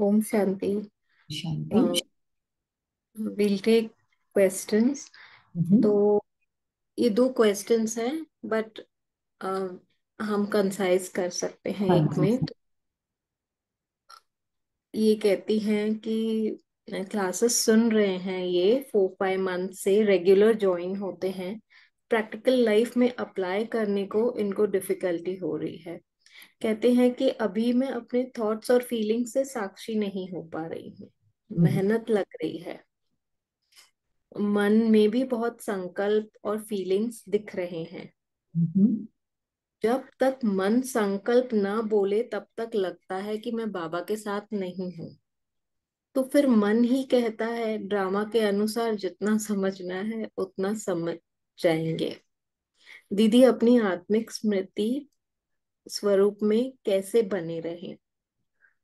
Om Shanti Shanti will take questions तो ये दो क्वेश्चंस हैं बट हम कंसाइज कर सकते हैं हाँ, एक में हाँ, तो हाँ। ये कहती हैं कि क्लासेस सुन रहे हैं ये फोर फाइव मंथ से रेगुलर ज्वाइन होते हैं प्रैक्टिकल लाइफ में अप्लाई करने को इनको डिफिकल्टी हो रही है कहते हैं कि अभी मैं अपने थॉट्स और फीलिंग्स से साक्षी नहीं हो पा रही हूँ हम्म। मेहनत लग रही है मन में भी बहुत संकल्प और फीलिंग्स दिख रहे हैं हम्म। जब तक मन संकल्प ना बोले तब तक लगता है कि मैं बाबा के साथ नहीं हूँ तो फिर मन ही कहता है ड्रामा के अनुसार जितना समझना है उतना समझ जाएंगे दीदी अपनी आत्मिक स्मृति स्वरूप में कैसे बने रहे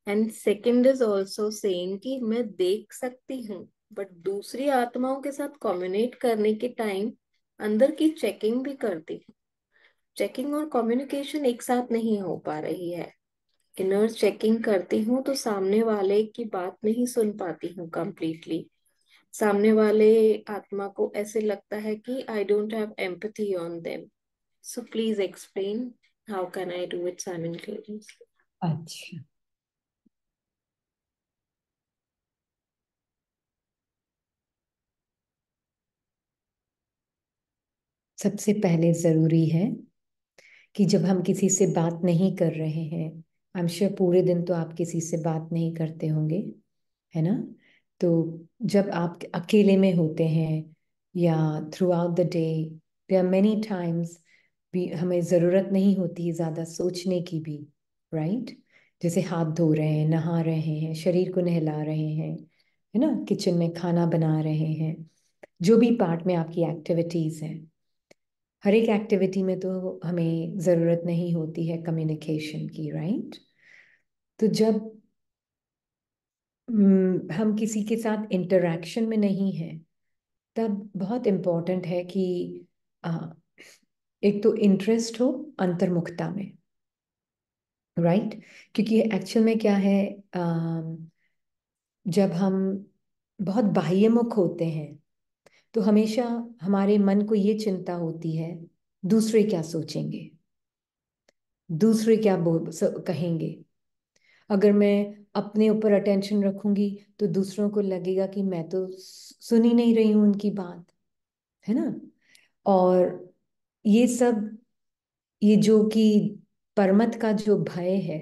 and second is also same कि मैं देख सकती हूँ बट दूसरी आत्माओं के साथ कम्युनिकेट करने के टाइम अंदर की चेकिंग भी करती हूँ चेकिंग और कम्युनिकेशन एक साथ नहीं हो पा रही है इनर चेकिंग करती हूँ तो सामने वाले की बात नहीं सुन पाती हूँ कम्प्लीटली सामने वाले आत्मा को ऐसे लगता है कि I don't have empathy on them so please explain how can I do it simultaneously? अच्छा सबसे पहले जरूरी है कि जब हम किसी से बात नहीं कर रहे हैं आई एम श्योर पूरे दिन तो आप किसी से बात नहीं करते होंगे है ना तो जब आप अकेले में होते हैं या throughout the day they are many times भी हमें ज़रूरत नहीं होती ज़्यादा सोचने की भी राइट जैसे हाथ धो रहे हैं नहा रहे हैं शरीर को नहला रहे हैं है ना किचन में खाना बना रहे हैं जो भी पार्ट में आपकी एक्टिविटीज़ हैं हर एक एक्टिविटी में तो हमें ज़रूरत नहीं होती है कम्युनिकेशन की राइट तो जब हम्म, हम किसी के साथ इंटरेक्शन में नहीं हैं तब बहुत इम्पॉर्टेंट है कि एक तो इंटरेस्ट हो अंतर्मुखता में राइट right? क्योंकि एक्चुअल में क्या है जब हम बहुत बाह्यमुख होते हैं तो हमेशा हमारे मन को ये चिंता होती है दूसरे क्या सोचेंगे दूसरे क्या कहेंगे अगर मैं अपने ऊपर अटेंशन रखूंगी तो दूसरों को लगेगा कि मैं तो सुन ही नहीं रही हूं उनकी बात है ना और ये सब ये जो कि परमत का जो भय है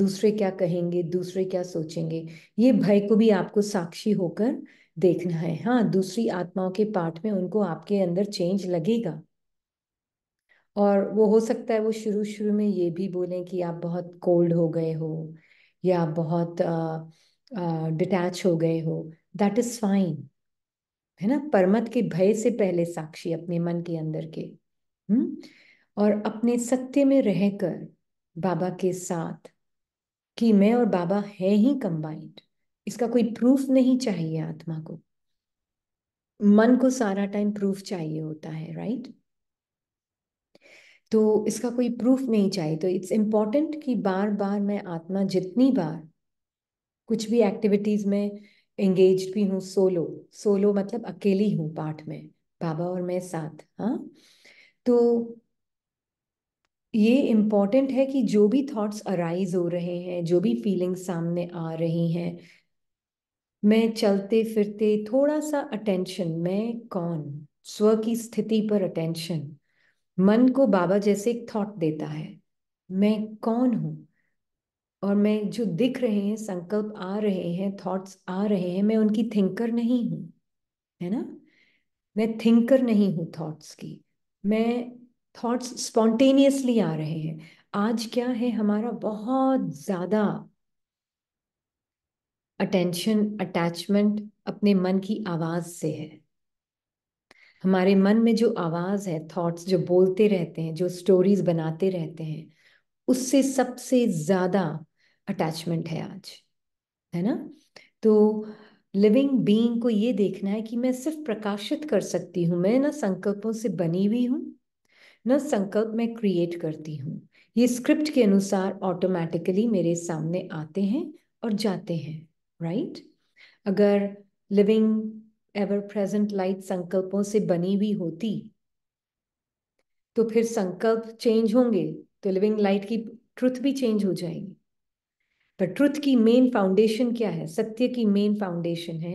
दूसरे क्या कहेंगे दूसरे क्या सोचेंगे ये भय को भी आपको साक्षी होकर देखना है हाँ दूसरी आत्माओं के पाठ में उनको आपके अंदर चेंज लगेगा और वो हो सकता है वो शुरू शुरू में ये भी बोलें कि आप बहुत कोल्ड हो गए हो या बहुत डिटैच uh, uh, हो गए हो दैट इज फाइन है ना परमत के भय से पहले साक्षी अपने मन के अंदर के हम्म और अपने सत्य में रहकर बाबा के साथ कि मैं और बाबा है ही कंबाइंड इसका कोई प्रूफ नहीं चाहिए आत्मा को मन को सारा टाइम प्रूफ चाहिए होता है राइट तो इसका कोई प्रूफ नहीं चाहिए तो इट्स इम्पॉर्टेंट कि बार बार मैं आत्मा जितनी बार कुछ भी एक्टिविटीज में एंगेज भी हूँ सोलो सोलो मतलब अकेली हूँ पाठ में बाबा और मैं साथ हाँ तो ये इम्पॉर्टेंट है कि जो भी थॉट्स अराइज हो रहे हैं जो भी फीलिंग्स सामने आ रही हैं मैं चलते फिरते थोड़ा सा अटेंशन मैं कौन स्व की स्थिति पर अटेंशन मन को बाबा जैसे एक थॉट देता है मैं कौन हूँ और मैं जो दिख रहे हैं संकल्प आ रहे हैं थॉट्स आ रहे हैं मैं उनकी थिंकर नहीं हूँ है ना मैं थिंकर नहीं हूँ थॉट्स की मैं थॉट्स स्पॉन्टेनियसली आ रहे हैं आज क्या है हमारा बहुत ज़्यादा अटेंशन अटैचमेंट अपने मन की आवाज़ से है हमारे मन में जो आवाज़ है थॉट्स जो बोलते रहते हैं जो स्टोरीज बनाते रहते हैं उससे सबसे ज़्यादा अटैचमेंट है आज है ना तो लिविंग बीइंग को ये देखना है कि मैं सिर्फ प्रकाशित कर सकती हूँ मैं ना संकल्पों से बनी हुई हूँ ना संकल्प मैं क्रिएट करती हूँ ये स्क्रिप्ट के अनुसार ऑटोमेटिकली मेरे सामने आते हैं और जाते हैं राइट right? अगर लिविंग एवर प्रेजेंट लाइट संकल्पों से बनी हुई होती तो फिर संकल्प चेंज होंगे तो लिविंग लाइट की ट्रुथ भी चेंज हो जाएगी पर ट्रुथ की मेन फाउंडेशन क्या है सत्य की मेन फाउंडेशन है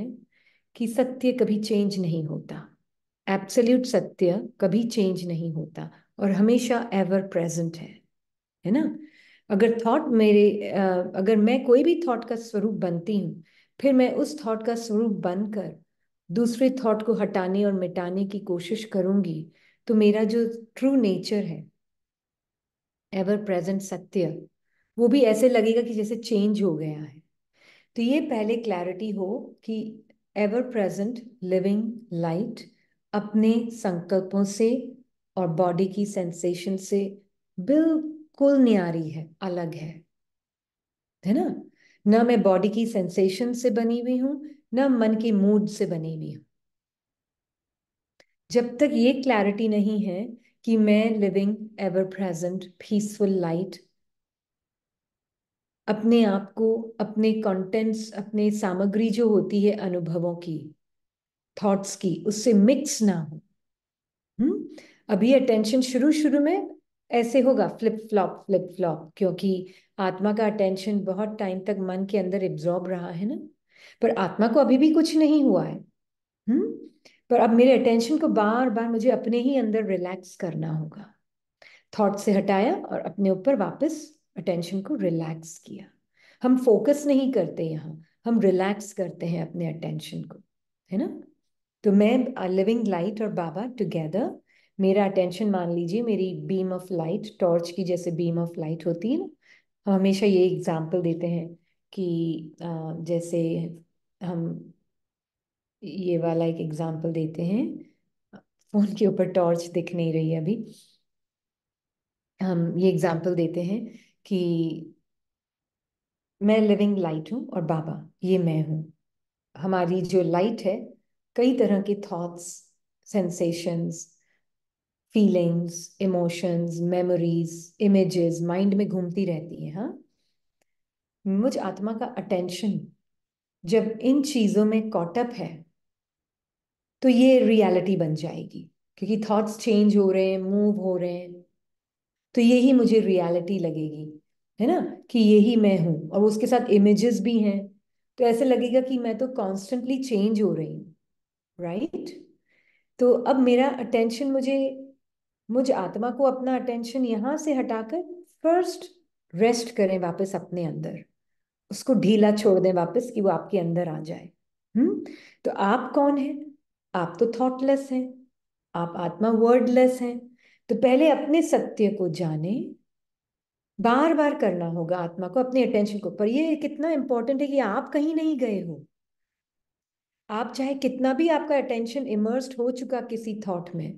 कि सत्य कभी चेंज नहीं होता एब्सल्यूट सत्य कभी चेंज नहीं होता और हमेशा एवर प्रेजेंट है है ना अगर थॉट मेरे अगर मैं कोई भी थॉट का स्वरूप बनती हूँ फिर मैं उस थॉट का स्वरूप बनकर दूसरे थॉट को हटाने और मिटाने की कोशिश करूंगी तो मेरा जो ट्रू नेचर है एवर प्रेजेंट सत्य वो भी ऐसे लगेगा कि जैसे चेंज हो गया है तो ये पहले क्लैरिटी हो कि एवर प्रेजेंट लिविंग लाइट अपने संकल्पों से और बॉडी की सेंसेशन से बिल्कुल न्यारी है अलग है है ना ना मैं बॉडी की सेंसेशन से बनी हुई हूं ना मन के मूड से बनी हुई हूं जब तक ये क्लैरिटी नहीं है कि मैं living ever present peaceful light अपने आप को अपने कंटेंट्स अपने सामग्री जो होती है अनुभवों की थॉट्स की उससे मिक्स ना हो हम्म अभी अटेंशन शुरू शुरू में ऐसे होगा फ्लिप फ्लॉप फ्लिप फ्लॉप क्योंकि आत्मा का अटेंशन बहुत टाइम तक मन के अंदर एब्जॉर्ब रहा है ना पर आत्मा को अभी भी कुछ नहीं हुआ है हम्म पर अब मेरे अटेंशन को बार बार मुझे अपने ही अंदर रिलैक्स करना होगा थॉट से हटाया और अपने ऊपर वापस अटेंशन को रिलैक्स किया हम फोकस नहीं करते यहाँ हम रिलैक्स करते हैं अपने अटेंशन को है ना तो मैं लिविंग लाइट और बाबा टुगेदर मेरा अटेंशन मान लीजिए मेरी बीम ऑफ लाइट टॉर्च की जैसे बीम ऑफ लाइट होती है ना हम हमेशा ये एग्जाम्पल देते हैं कि जैसे हम ये वाला एक एग्जाम्पल देते हैं फोन के ऊपर टॉर्च दिख नहीं रही अभी हम ये एग्जाम्पल देते हैं कि मैं लिविंग लाइट हूँ और बाबा ये मैं हूँ हमारी जो लाइट है कई तरह के thoughts sensations feelings emotions memories images mind में घूमती रहती है हाँ मुझ आत्मा का अटेंशन जब इन चीज़ों में कॉटअप है तो ये रियलिटी बन जाएगी क्योंकि थॉट्स चेंज हो रहे हैं मूव हो रहे हैं तो यही मुझे रियलिटी लगेगी है ना कि यही मैं हूँ और उसके साथ इमेजेस भी हैं तो ऐसे लगेगा कि मैं तो कॉन्स्टेंटली चेंज हो रही हूँ राइट right? तो अब मेरा अटेंशन मुझे मुझ आत्मा को अपना अटेंशन यहाँ से हटाकर फर्स्ट रेस्ट करें वापस अपने अंदर उसको ढीला छोड़ दें वापस कि वो आपके अंदर आ जाए हम्म तो आप कौन है आप तो थॉटलेस हैं आप आत्मा वर्डलेस हैं तो पहले अपने सत्य को जाने बार बार करना होगा आत्मा को अपने अटेंशन को पर ये कितना इंपॉर्टेंट है कि आप कहीं नहीं गए हो आप चाहे कितना भी आपका अटेंशन इमर्स्ड हो चुका किसी थॉट में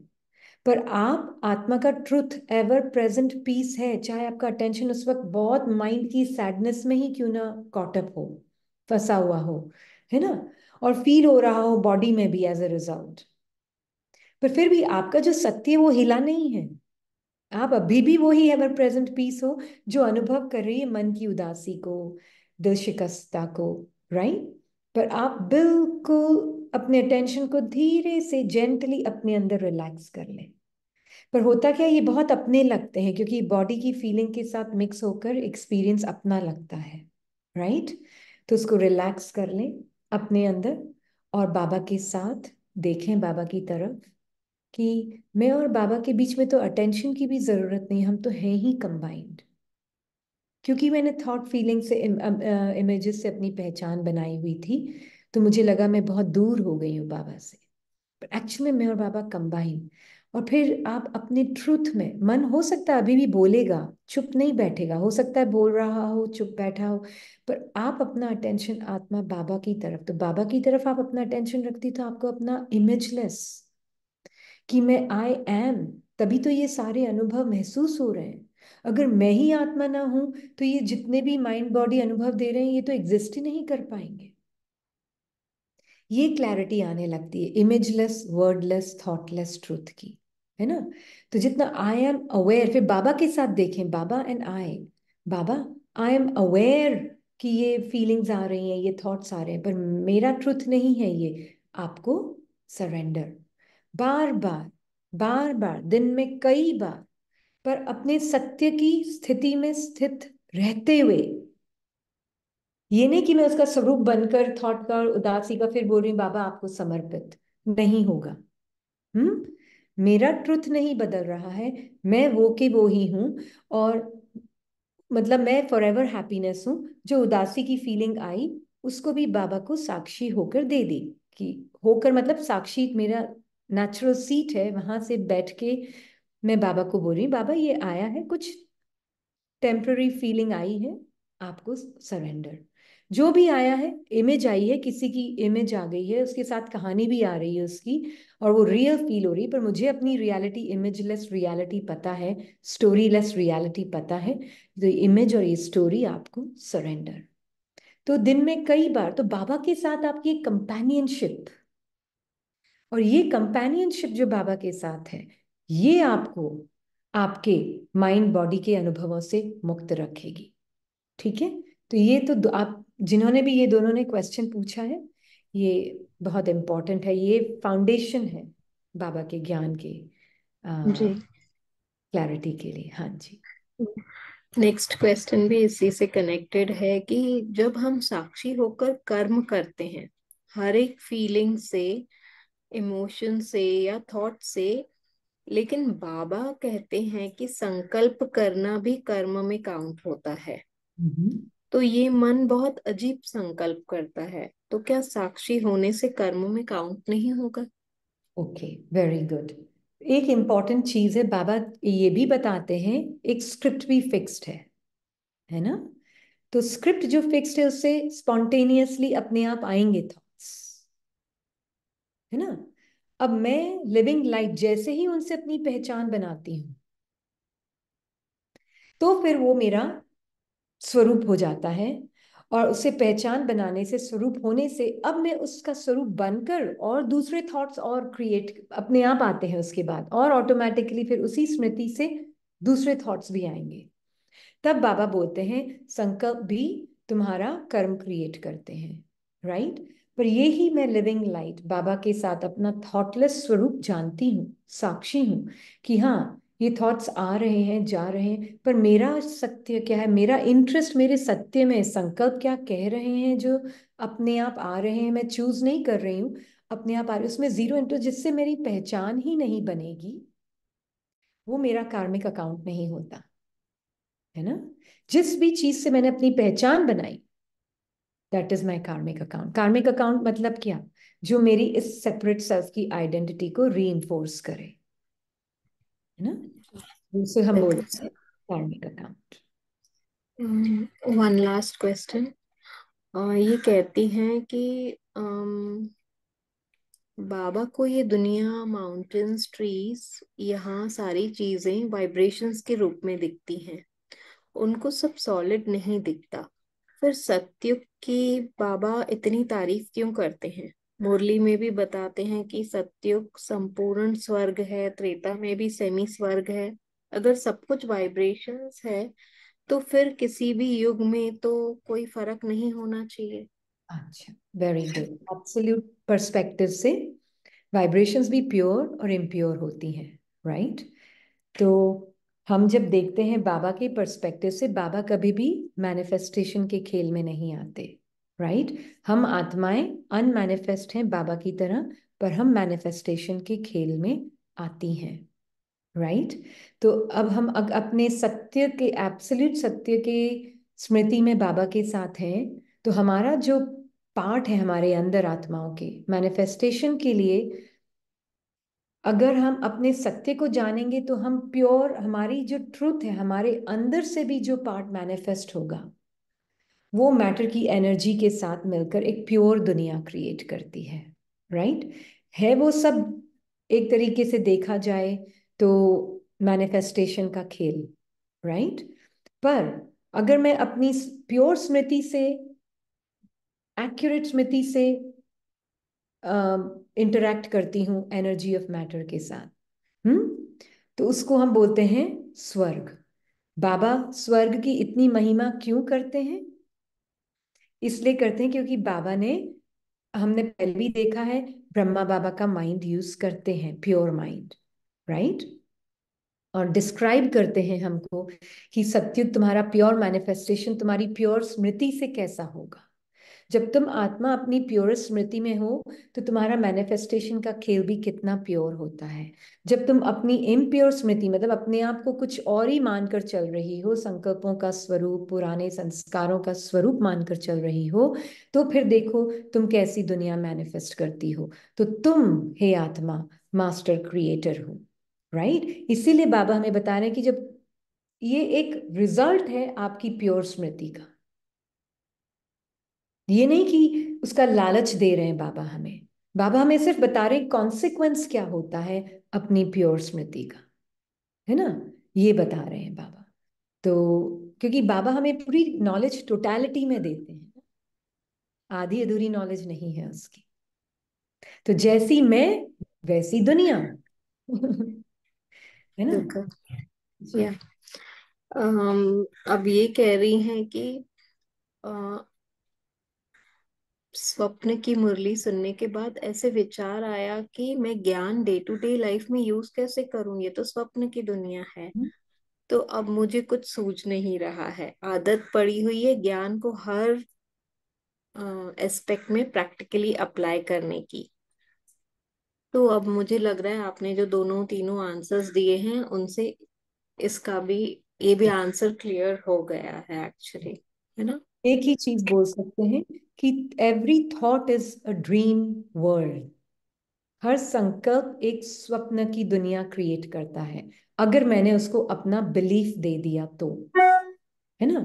पर आप आत्मा का ट्रुथ एवर प्रेजेंट पीस है चाहे आपका अटेंशन उस वक्त बहुत माइंड की सैडनेस में ही क्यों ना कॉटअप हो फंसा हुआ हो है ना और फील हो रहा हो बॉडी में भी एज ए रिजल्ट पर फिर भी आपका जो सत्य है वो हिला नहीं है आप अभी भी वही एवर प्रेजेंट पीस हो जो अनुभव कर रही है मन की उदासी को दिल शिकस्ता को राइट पर आप बिल्कुल अपने अटेंशन को धीरे से जेंटली अपने अंदर रिलैक्स कर लें पर होता क्या ये बहुत अपने लगते हैं क्योंकि बॉडी की फीलिंग के साथ मिक्स होकर एक्सपीरियंस अपना लगता है राइट तो उसको रिलैक्स कर लें अपने अंदर और बाबा के साथ देखें बाबा की तरफ कि मैं और बाबा के बीच में तो अटेंशन की भी ज़रूरत नहीं हम तो हैं ही कंबाइंड क्योंकि मैंने थॉट फीलिंग से इमेजेस um, uh, से अपनी पहचान बनाई हुई थी तो मुझे लगा मैं बहुत दूर हो गई हूँ बाबा से पर एक्चुअली मैं और बाबा कंबाइंड और फिर आप अपने ट्रुथ में मन हो सकता है अभी भी बोलेगा चुप नहीं बैठेगा हो सकता है बोल रहा हो चुप बैठा हो पर आप अपना अटेंशन आत्मा बाबा की तरफ तो बाबा की तरफ आप अपना अटेंशन रखती तो आपको अपना इमेजलेस कि मैं आई एम तभी तो ये सारे अनुभव महसूस हो रहे हैं अगर मैं ही आत्मा ना हूं तो ये जितने भी माइंड बॉडी अनुभव दे रहे हैं ये तो एग्जिस्ट ही नहीं कर पाएंगे ये क्लैरिटी आने लगती है इमेजलेस वर्डलेस थॉटलेस ट्रूथ की है ना तो जितना आई एम अवेयर फिर बाबा के साथ देखें Baba and I Baba I am aware कि ये फीलिंग्स आ रही हैं ये थॉट्स आ रहे हैं पर मेरा ट्रूथ नहीं है ये आपको सरेंडर बार बार बार बार दिन में कई बार पर अपने सत्य की स्थिति में स्थित रहते हुए ये नहीं कि मैं उसका स्वरूप बनकर थॉट का उदासी का फिर बोल रही बाबा आपको समर्पित नहीं होगा हम्म मेरा ट्रुथ नहीं बदल रहा है मैं वो के वो ही हूँ और मतलब मैं फॉर एवर हैप्पीनेस हूँ जो उदासी की फीलिंग आई उसको भी बाबा को साक्षी होकर दे दी कि होकर मतलब साक्षी मेरा नेचुरल सीट है वहां से बैठ के मैं बाबा को बोल रही हूँ बाबा ये आया है कुछ टेम्प्ररी फीलिंग आई है आपको सरेंडर जो भी आया है इमेज आई है किसी की इमेज आ गई है उसके साथ कहानी भी आ रही है उसकी और वो रियल फील हो रही है पर मुझे अपनी रियलिटी लेस रियालिटी पता है स्टोरी लेस रियालिटी पता है तो इमेज और ये स्टोरी आपको सरेंडर तो दिन में कई बार तो बाबा के साथ आपकी कंपेनियनशिप और ये कंपेनियनशिप जो बाबा के साथ है ये आपको आपके माइंड बॉडी के अनुभवों से मुक्त रखेगी ठीक है तो ये तो आप जिन्होंने भी ये दोनों ने क्वेश्चन पूछा है ये बहुत इम्पोर्टेंट है ये फाउंडेशन है बाबा के ज्ञान के क्लैरिटी के लिए हाँ जी नेक्स्ट क्वेश्चन भी इसी से कनेक्टेड है कि जब हम साक्षी होकर कर्म करते हैं हर एक फीलिंग से इमोशन से या थॉट से लेकिन बाबा कहते हैं कि संकल्प करना भी कर्म में काउंट होता है mm-hmm. तो ये मन बहुत अजीब संकल्प करता है तो क्या साक्षी होने से कर्म में काउंट नहीं होगा ओके वेरी गुड एक इम्पॉर्टेंट चीज है बाबा ये भी बताते हैं एक स्क्रिप्ट भी फिक्स्ड है है ना तो स्क्रिप्ट जो फिक्स्ड है उससे स्पॉन्टेनियसली अपने आप आएंगे थॉट्स है ना अब मैं लिविंग लाइट जैसे ही उनसे अपनी पहचान बनाती हूँ तो फिर वो मेरा स्वरूप हो जाता है और उससे पहचान बनाने से स्वरूप होने से अब मैं उसका स्वरूप बनकर और दूसरे थॉट्स और क्रिएट अपने आप आते हैं उसके बाद और ऑटोमेटिकली फिर उसी स्मृति से दूसरे थॉट्स भी आएंगे तब बाबा बोलते हैं संकल्प भी तुम्हारा कर्म क्रिएट करते हैं राइट right? पर ये ही मैं लिविंग लाइट बाबा के साथ अपना थॉटलेस स्वरूप जानती हूँ साक्षी हूँ कि हाँ ये थॉट्स आ रहे हैं जा रहे हैं पर मेरा सत्य क्या है मेरा इंटरेस्ट मेरे सत्य में संकल्प क्या कह रहे हैं जो अपने आप आ रहे हैं मैं चूज नहीं कर रही हूँ अपने आप आ रहे उसमें जीरो इंटरेस्ट जिससे मेरी पहचान ही नहीं बनेगी वो मेरा कार्मिक अकाउंट नहीं होता है ना जिस भी चीज से मैंने अपनी पहचान बनाई दैट इज माई कार्मिक अकाउंट कार्मिक अकाउंट मतलब क्या जो मेरी इस सेपरेट सेल्फ की आइडेंटिटी को री करे है ना हम बोलते हैं कार्मिक अकाउंट वन लास्ट क्वेश्चन ये कहती हैं कि um, बाबा को ये दुनिया माउंटेन्स ट्रीज यहाँ सारी चीजें वाइब्रेशंस के रूप में दिखती हैं उनको सब सॉलिड नहीं दिखता फिर सत्युग की बाबा इतनी तारीफ क्यों करते हैं मुरली में भी बताते हैं कि सत्युग संपूर्ण स्वर्ग है त्रेता में भी सेमी स्वर्ग है अगर सब कुछ वाइब्रेशंस है तो फिर किसी भी युग में तो कोई फर्क नहीं होना चाहिए अच्छा वेरी गुड एब्सोल्यूट पर्सपेक्टिव से वाइब्रेशंस भी प्योर और इम्प्योर होती हैं राइट right? तो हम जब देखते हैं बाबा के पर्सपेक्टिव से बाबा कभी भी मैनिफेस्टेशन के खेल में नहीं आते राइट right? हम आत्माएं अनमैनिफेस्ट हैं बाबा की तरह पर हम मैनिफेस्टेशन के खेल में आती हैं राइट right? तो अब हम अग अपने सत्य के एब्सोल्यूट सत्य के स्मृति में बाबा के साथ हैं तो हमारा जो पार्ट है हमारे अंदर आत्माओं के मैनिफेस्टेशन के लिए अगर हम अपने सत्य को जानेंगे तो हम प्योर हमारी जो ट्रुथ है हमारे अंदर से भी जो पार्ट मैनिफेस्ट होगा वो मैटर की एनर्जी के साथ मिलकर एक प्योर दुनिया क्रिएट करती है राइट right? है वो सब एक तरीके से देखा जाए तो मैनिफेस्टेशन का खेल राइट right? पर अगर मैं अपनी प्योर स्मृति से एक्यूरेट स्मृति से इंटरेक्ट uh, करती हूँ एनर्जी ऑफ मैटर के साथ हम्म तो उसको हम बोलते हैं स्वर्ग बाबा स्वर्ग की इतनी महिमा क्यों करते हैं इसलिए करते हैं क्योंकि बाबा ने हमने पहले भी देखा है ब्रह्मा बाबा का माइंड यूज करते हैं प्योर माइंड राइट और डिस्क्राइब करते हैं हमको कि सत्युग तुम्हारा प्योर मैनिफेस्टेशन तुम्हारी प्योर स्मृति से कैसा होगा जब तुम आत्मा अपनी प्योर स्मृति में हो तो तुम्हारा मैनिफेस्टेशन का खेल भी कितना प्योर होता है जब तुम अपनी इम्प्योर स्मृति मतलब अपने आप को कुछ और ही मानकर चल रही हो संकल्पों का स्वरूप पुराने संस्कारों का स्वरूप मानकर चल रही हो तो फिर देखो तुम कैसी दुनिया मैनिफेस्ट करती हो तो तुम हे आत्मा मास्टर क्रिएटर हो राइट right? इसीलिए बाबा हमें बता रहे हैं कि जब ये एक रिजल्ट है आपकी प्योर स्मृति का ये नहीं कि उसका लालच दे रहे हैं बाबा हमें बाबा हमें सिर्फ बता रहे कॉन्सिक्वेंस क्या होता है अपनी प्योर स्मृति का है ना ये बता रहे हैं बाबा तो क्योंकि बाबा हमें पूरी नॉलेज टोटैलिटी में देते हैं आधी अधूरी नॉलेज नहीं है उसकी तो जैसी मैं वैसी दुनिया है ना या um, अब ये कह रही हैं कि uh, स्वप्न की मुरली सुनने के बाद ऐसे विचार आया कि मैं ज्ञान डे टू डे लाइफ में यूज कैसे करूं ये तो स्वप्न की दुनिया है हम्म। तो अब मुझे कुछ सूझ नहीं रहा है आदत पड़ी हुई है ज्ञान को हर एस्पेक्ट में प्रैक्टिकली अप्लाई करने की तो अब मुझे लग रहा है आपने जो दोनों तीनों आंसर्स दिए हैं उनसे इसका भी ये भी आंसर क्लियर हो गया है एक्चुअली है ना एक ही चीज बोल सकते हैं कि every thought is a dream world हर संकल्प एक स्वप्न की दुनिया क्रिएट करता है अगर मैंने उसको अपना बिलीफ दे दिया तो है ना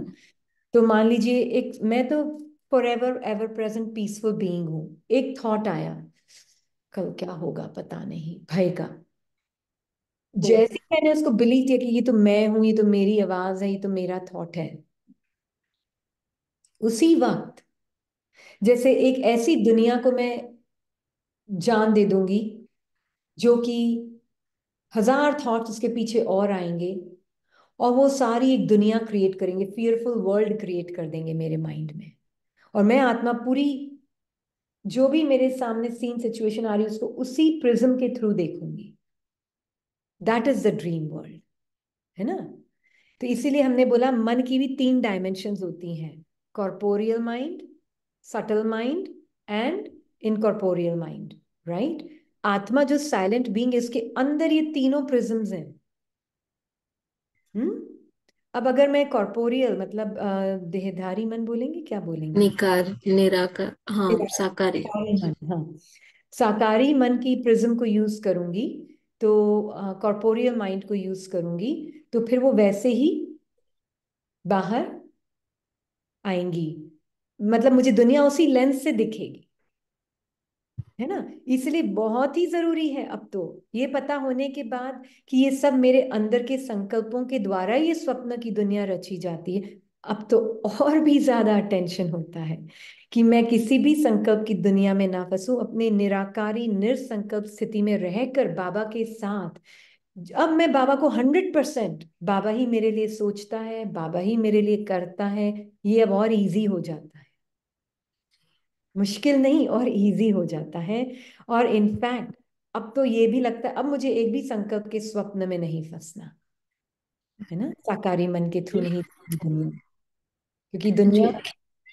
तो मान लीजिए एक मैं तो for ever ever present peaceful being हूं एक थॉट आया कल क्या होगा पता नहीं भय का जैसे मैंने उसको बिलीव किया कि ये तो मैं हूं ये तो मेरी आवाज है ये तो मेरा थॉट है उसी वक्त जैसे एक ऐसी दुनिया को मैं जान दे दूंगी जो कि हजार थॉट्स उसके पीछे और आएंगे और वो सारी एक दुनिया क्रिएट करेंगे फियरफुल वर्ल्ड क्रिएट कर देंगे मेरे माइंड में और मैं आत्मा पूरी जो भी मेरे सामने सीन सिचुएशन आ रही है उसको उसी प्रिज्म के थ्रू देखूंगी that is the dream world है ना तो इसीलिए हमने बोला मन की भी तीन डायमेंशन होती हैं corporeal mind, subtle mind, and incorporeal mind, right? आत्मा जो साइलेंट बीइंग इसके अंदर ये तीनों प्रिज्म्स हैं हम्म अब अगर मैं कॉर्पोरियल मतलब देहधारी मन बोलेंगे क्या बोलेंगे निकार निराकार हाँ साकारी मन हाँ साकारी मन की प्रिज्म को यूज करूंगी तो कॉर्पोरियल माइंड को यूज करूंगी तो फिर वो वैसे ही बाहर आएंगी मतलब मुझे दुनिया उसी लेंस से दिखेगी है ना इसलिए बहुत ही जरूरी है अब तो ये पता होने के बाद कि ये सब मेरे अंदर के संकल्पों के द्वारा ये स्वप्न की दुनिया रची जाती है अब तो और भी ज्यादा अटेंशन होता है कि मैं किसी भी संकल्प की दुनिया में ना फंसू अपने निराकारी निरसंकल्प स्थिति में रहकर बाबा के साथ अब मैं बाबा को हंड्रेड परसेंट बाबा ही मेरे लिए सोचता है बाबा ही मेरे लिए करता है ये अब और इजी हो जाता है मुश्किल नहीं और इजी हो जाता है और इनफैक्ट अब तो ये भी लगता है अब मुझे एक भी संकल्प के स्वप्न में नहीं फंसना है ना साकारी मन के थ्रू नहीं क्योंकि दुनिया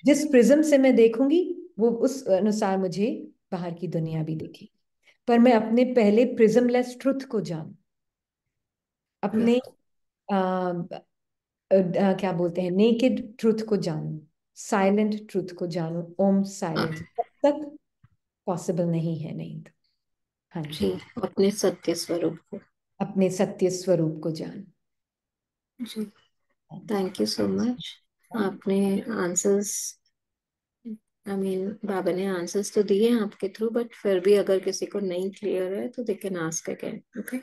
जिस प्रिज्म से मैं देखूंगी वो उस अनुसार मुझे बाहर की दुनिया भी देखेगी पर मैं अपने पहले प्रिज्मलेस ट्रुथ को जानू अपने आ, आ, क्या बोलते हैं नेकेड ट्रूथ को जानो साइलेंट ट्रूथ को जानो ओम साइलेंट हाँ। तक पॉसिबल नहीं है नहीं तो हाँ जी अपने सत्य स्वरूप को अपने सत्य स्वरूप को जान जी थैंक यू सो मच आपने आंसर्स आई मीन बाबा ने आंसर्स तो दिए आपके थ्रू बट फिर भी अगर किसी को नहीं क्लियर है तो they can ask again okay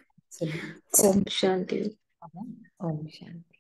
ఓం శాంతి ఓం శాంతి